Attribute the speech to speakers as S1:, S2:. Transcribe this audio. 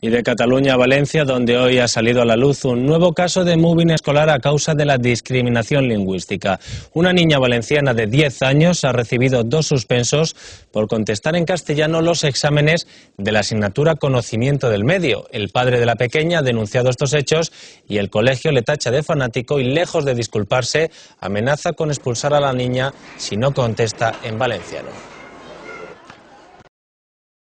S1: Y de Cataluña a Valencia, donde hoy ha salido a la luz un nuevo caso de moving escolar a causa de la discriminación lingüística. Una niña valenciana de 10 años ha recibido dos suspensos por contestar en castellano los exámenes de la asignatura Conocimiento del Medio. El padre de la pequeña ha denunciado estos hechos y el colegio le tacha de fanático y, lejos de disculparse, amenaza con expulsar a la niña si no contesta en valenciano.